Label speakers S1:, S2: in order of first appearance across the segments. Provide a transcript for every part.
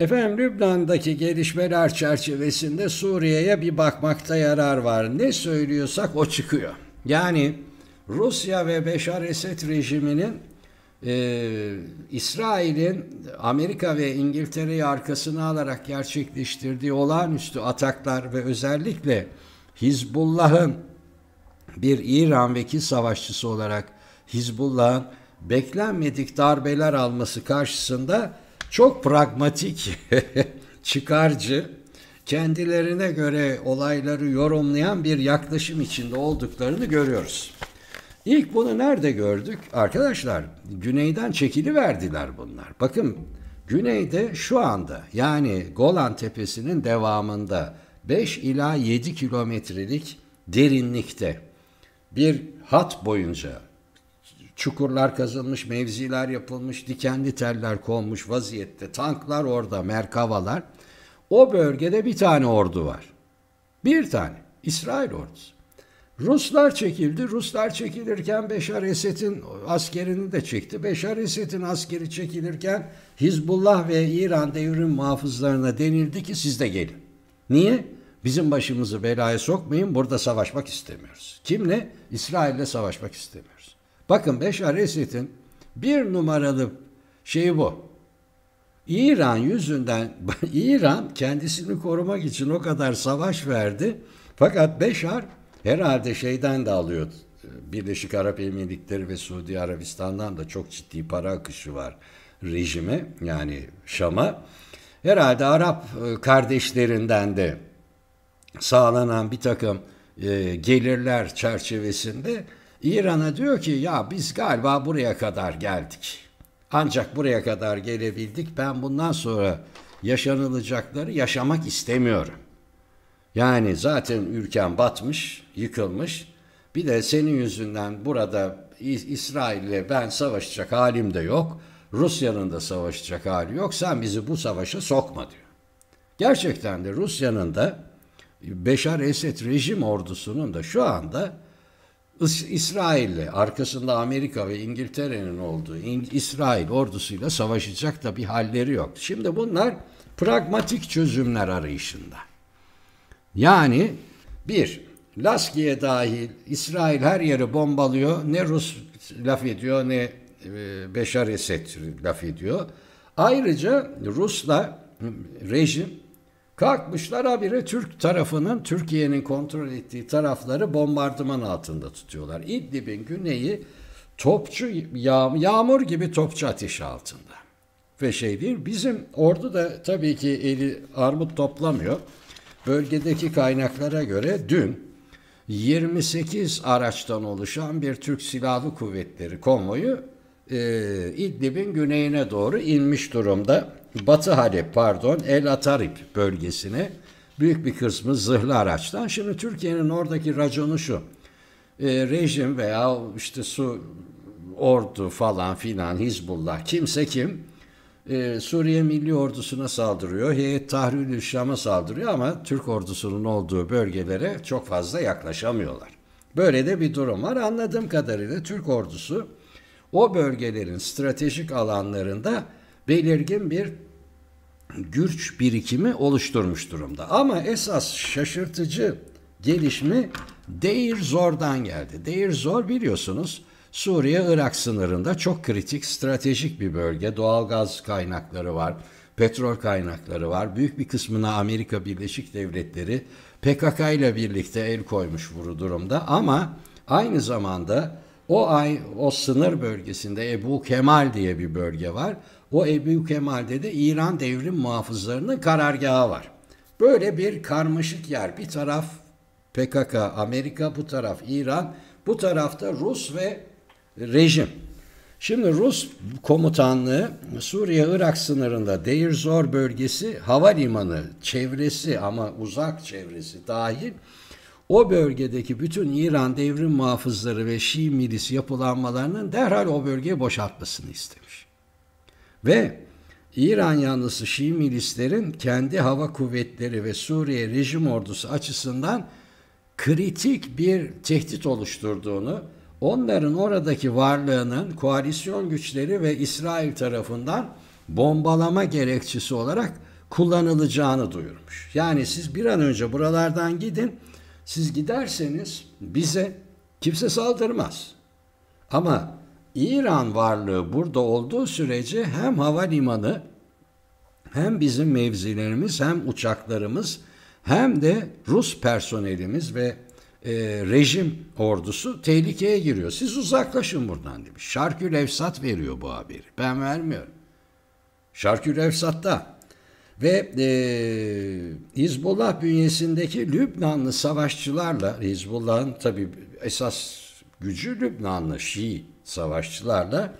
S1: Efendim Lübnan'daki gelişmeler çerçevesinde Suriye'ye bir bakmakta yarar var. Ne söylüyorsak o çıkıyor. Yani Rusya ve Beşar Esed rejiminin e, İsrail'in Amerika ve İngiltere'yi arkasına alarak gerçekleştirdiği olağanüstü ataklar ve özellikle Hizbullah'ın bir İran vekil savaşçısı olarak Hizbullah'ın beklenmedik darbeler alması karşısında çok pragmatik, çıkarcı, kendilerine göre olayları yorumlayan bir yaklaşım içinde olduklarını görüyoruz. İlk bunu nerede gördük? Arkadaşlar güneyden çekili verdiler bunlar. Bakın güneyde şu anda yani Golan Tepesi'nin devamında 5 ila 7 kilometrelik derinlikte bir hat boyunca Çukurlar kazılmış, mevziler yapılmış, dikenli teller konmuş vaziyette. Tanklar orada, merkavalar. O bölgede bir tane ordu var. Bir tane. İsrail ordusu. Ruslar çekildi. Ruslar çekilirken Beşar Esed'in askerini de çekti. Beşar Esed'in askeri çekilirken Hizbullah ve İran devrim muhafızlarına denildi ki siz de gelin. Niye? Bizim başımızı belaya sokmayın. Burada savaşmak istemiyoruz. Kimle? İsrail'le savaşmak istemiyoruz. Bakın Beşar Esed'in bir numaralı şeyi bu. İran yüzünden İran kendisini korumak için o kadar savaş verdi. Fakat Beşar herhalde şeyden de alıyor. Birleşik Arap Emirlikleri ve Suudi Arabistan'dan da çok ciddi para akışı var rejime yani Şam'a. Herhalde Arap e, kardeşlerinden de sağlanan bir takım e, gelirler çerçevesinde İran'a diyor ki ya biz galiba buraya kadar geldik. Ancak buraya kadar gelebildik. Ben bundan sonra yaşanılacakları yaşamak istemiyorum. Yani zaten ülken batmış, yıkılmış. Bir de senin yüzünden burada İsrail'le ben savaşacak halim de yok. Rusya'nın da savaşacak hali yok. Sen bizi bu savaşa sokma diyor. Gerçekten de Rusya'nın da Beşar Esed rejim ordusunun da şu anda İsrail'le arkasında Amerika ve İngiltere'nin olduğu İsrail ordusuyla savaşacak da bir halleri yok. Şimdi bunlar pragmatik çözümler arayışında. Yani bir, Laski'ye dahil İsrail her yeri bombalıyor. Ne Rus laf ediyor ne e, Beşar Esed laf ediyor. Ayrıca Rus'la rejim Kalkmışlar habire Türk tarafının, Türkiye'nin kontrol ettiği tarafları bombardıman altında tutuyorlar. İdlib'in güneyi topçu yağ, yağmur gibi topçu ateşi altında. Ve şey değil, bizim ordu da tabii ki eli armut toplamıyor. Bölgedeki kaynaklara göre dün 28 araçtan oluşan bir Türk Silahlı Kuvvetleri konvoyu e, İdlib'in güneyine doğru inmiş durumda. Batı Halep pardon El Atarip bölgesine büyük bir kısmı zırhlı araçtan. Şimdi Türkiye'nin oradaki raconu şu. E, rejim veya işte su ordu falan filan Hizbullah kimse kim e, Suriye Milli Ordusu'na saldırıyor. Heyet Tahrir-i Şam'a saldırıyor ama Türk ordusunun olduğu bölgelere çok fazla yaklaşamıyorlar. Böyle de bir durum var. Anladığım kadarıyla Türk ordusu o bölgelerin stratejik alanlarında belirgin bir güç birikimi oluşturmuş durumda. Ama esas şaşırtıcı gelişme Deir Zor'dan geldi. Deir Zor biliyorsunuz Suriye-Irak sınırında çok kritik stratejik bir bölge. Doğal gaz kaynakları var, petrol kaynakları var. Büyük bir kısmına Amerika Birleşik Devletleri PKK ile birlikte el koymuş vuru durumda. Ama aynı zamanda o ay o sınır bölgesinde Ebu Kemal diye bir bölge var o Ebu Kemal'de de İran devrim muhafızlarının karargahı var. Böyle bir karmaşık yer. Bir taraf PKK, Amerika, bu taraf İran, bu tarafta Rus ve rejim. Şimdi Rus komutanlığı Suriye-Irak sınırında Deir Zor bölgesi havalimanı çevresi ama uzak çevresi dahil o bölgedeki bütün İran devrim muhafızları ve Şii milis yapılanmalarının derhal o bölgeyi boşaltmasını istemiş. Ve İran yanlısı Şii milislerin kendi hava kuvvetleri ve Suriye rejim ordusu açısından kritik bir tehdit oluşturduğunu, onların oradaki varlığının koalisyon güçleri ve İsrail tarafından bombalama gerekçesi olarak kullanılacağını duyurmuş. Yani siz bir an önce buralardan gidin. Siz giderseniz bize kimse saldırmaz. Ama İran varlığı burada olduğu sürece hem havalimanı hem bizim mevzilerimiz hem uçaklarımız hem de Rus personelimiz ve e, rejim ordusu tehlikeye giriyor. Siz uzaklaşın buradan demiş. Şarkül Efsat veriyor bu haberi. Ben vermiyorum. Şarkül da Ve e, Hizbullah bünyesindeki Lübnanlı savaşçılarla Hizbullah'ın tabi esas gücü Lübnanlı Şii savaşçılarla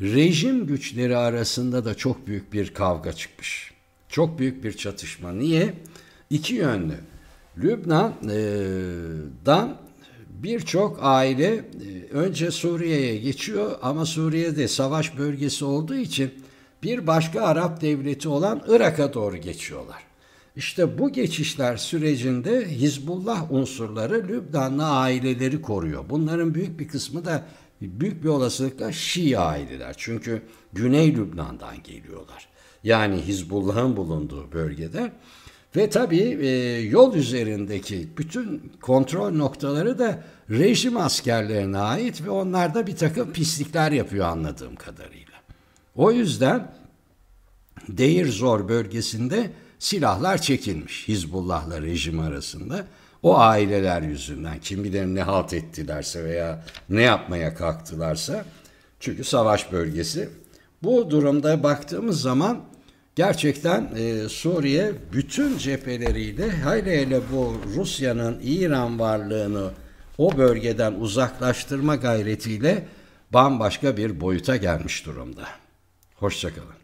S1: rejim güçleri arasında da çok büyük bir kavga çıkmış. Çok büyük bir çatışma. Niye? İki yönlü. Lübnan'dan e, birçok aile e, önce Suriye'ye geçiyor ama Suriye'de savaş bölgesi olduğu için bir başka Arap devleti olan Irak'a doğru geçiyorlar. İşte bu geçişler sürecinde Hizbullah unsurları Lübnanlı aileleri koruyor. Bunların büyük bir kısmı da büyük bir olasılıkla Şii aileler. Çünkü Güney Lübnan'dan geliyorlar. Yani Hizbullah'ın bulunduğu bölgede. Ve tabii e, yol üzerindeki bütün kontrol noktaları da rejim askerlerine ait ve onlar da bir takım pislikler yapıyor anladığım kadarıyla. O yüzden Deir Zor bölgesinde silahlar çekilmiş Hizbullah'la rejim arasında. O aileler yüzünden kim bilir ne halt ettilerse veya ne yapmaya kalktılarsa. Çünkü savaş bölgesi. Bu durumda baktığımız zaman gerçekten e, Suriye bütün cepheleriyle hayli hele bu Rusya'nın İran varlığını o bölgeden uzaklaştırma gayretiyle bambaşka bir boyuta gelmiş durumda. Hoşçakalın.